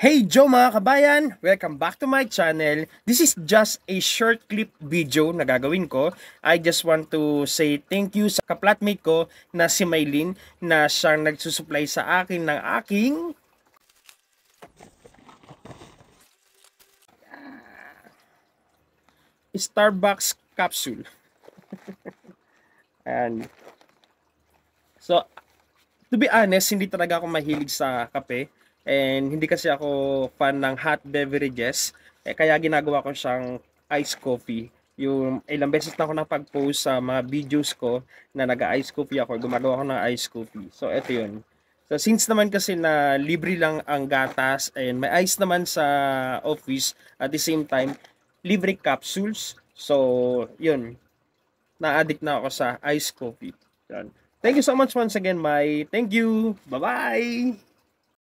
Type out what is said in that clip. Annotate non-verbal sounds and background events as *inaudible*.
Hey Joe mga kabayan! Welcome back to my channel. This is just a short clip video na gagawin ko. I just want to say thank you sa kaplatmate ko na si Maylin na siyang nagsusupply sa akin ng aking... Starbucks capsule. *laughs* And So, to be honest, hindi talaga ako mahilig sa kape And hindi kasi ako fan ng hot beverages. Eh, kaya ginagawa ko siyang ice coffee. Yung ilang beses na ako napag-post sa mga videos ko na nag-ice coffee ako. Gumagawa ako ng ice coffee. So, eto yun. So, since naman kasi na libre lang ang gatas and may ice naman sa office at the same time, libre capsules. So, yun. Na-addict na ako sa ice coffee. Yan. Thank you so much once again, Mai. Thank you. Bye-bye.